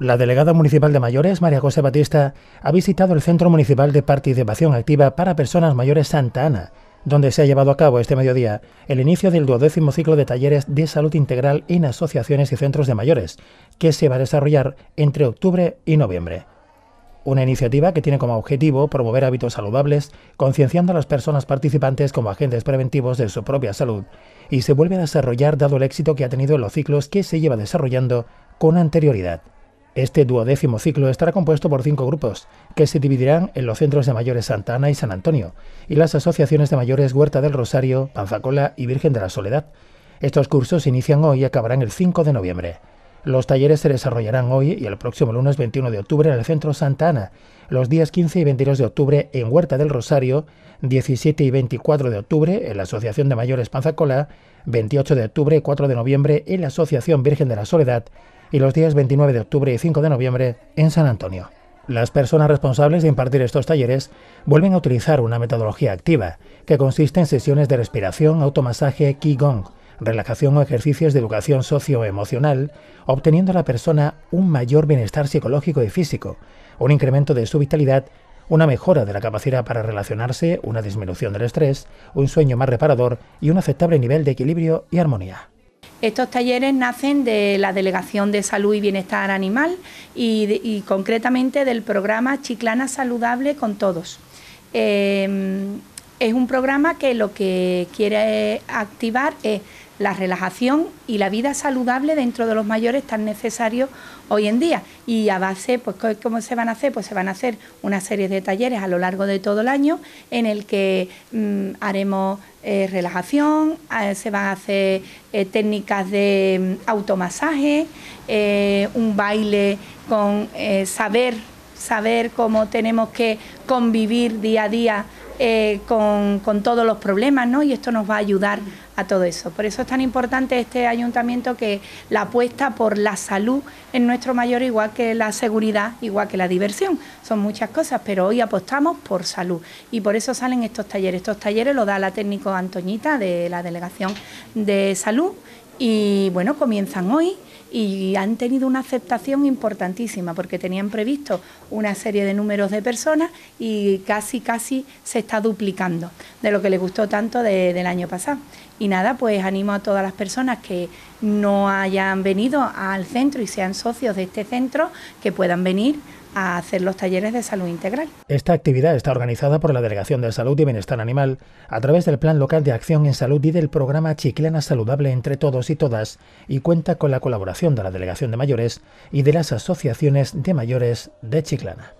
La delegada municipal de mayores, María José Batista, ha visitado el Centro Municipal de Participación Activa para Personas Mayores Santa Ana, donde se ha llevado a cabo este mediodía el inicio del duodécimo ciclo de talleres de salud integral en asociaciones y centros de mayores, que se va a desarrollar entre octubre y noviembre. Una iniciativa que tiene como objetivo promover hábitos saludables, concienciando a las personas participantes como agentes preventivos de su propia salud, y se vuelve a desarrollar dado el éxito que ha tenido en los ciclos que se lleva desarrollando con anterioridad. Este duodécimo ciclo estará compuesto por cinco grupos, que se dividirán en los centros de mayores Santa Ana y San Antonio, y las asociaciones de mayores Huerta del Rosario, Panzacola y Virgen de la Soledad. Estos cursos inician hoy y acabarán el 5 de noviembre. Los talleres se desarrollarán hoy y el próximo lunes 21 de octubre en el Centro Santa Ana, los días 15 y 22 de octubre en Huerta del Rosario, 17 y 24 de octubre en la Asociación de Mayores Panzacola, 28 de octubre y 4 de noviembre en la Asociación Virgen de la Soledad y los días 29 de octubre y 5 de noviembre en San Antonio. Las personas responsables de impartir estos talleres vuelven a utilizar una metodología activa, que consiste en sesiones de respiración, automasaje, qigong, relajación o ejercicios de educación socioemocional, obteniendo a la persona un mayor bienestar psicológico y físico, un incremento de su vitalidad, una mejora de la capacidad para relacionarse, una disminución del estrés, un sueño más reparador y un aceptable nivel de equilibrio y armonía. Estos talleres nacen de la Delegación de Salud y Bienestar Animal y, concretamente del programa Chiclana Saludable con Todos. Em, es un programa que lo que quiere activar es la relajación y la vida saludable dentro de los mayores tan necesarios hoy en día. Y a base, pues ¿cómo se van a hacer? Pues se van a hacer una serie de talleres a lo largo de todo el año en el que mm, haremos eh, relajación, eh, se van a hacer eh, técnicas de mm, automasaje, un baile con saber, saber cómo tenemos que convivir día a día eh, con, con, todos los problemas, ¿no? Y esto nos va a ayudar a todo eso. Por eso es tan importante este ayuntamiento que la apuesta por la salud en nuestro mayor, igual que la seguridad, igual que la diversión. Son muchas cosas, pero hoy apostamos por salud. Y por eso salen estos talleres. Estos talleres los da la técnico Antoñita de la Delegación de Salud y bueno, comienzan hoy y han tenido una aceptación importantísima porque tenían previsto una serie de números de personas y casi casi se está duplicando de lo que les gustó tanto del año pasado. Y nada, pues animo a todas las personas que no hayan venido al centro y sean socios de este centro que puedan venir a hacer los talleres de salud integral. Esta actividad está organizada por la Delegación de Salud y Bienestar Animal a través del Plan Local de Acción en Salud y del programa Chiclana Saludable entre Todos y Todas y cuenta con la colaboración de la Delegación de Mayores y de las asociaciones de mayores de Chiclana.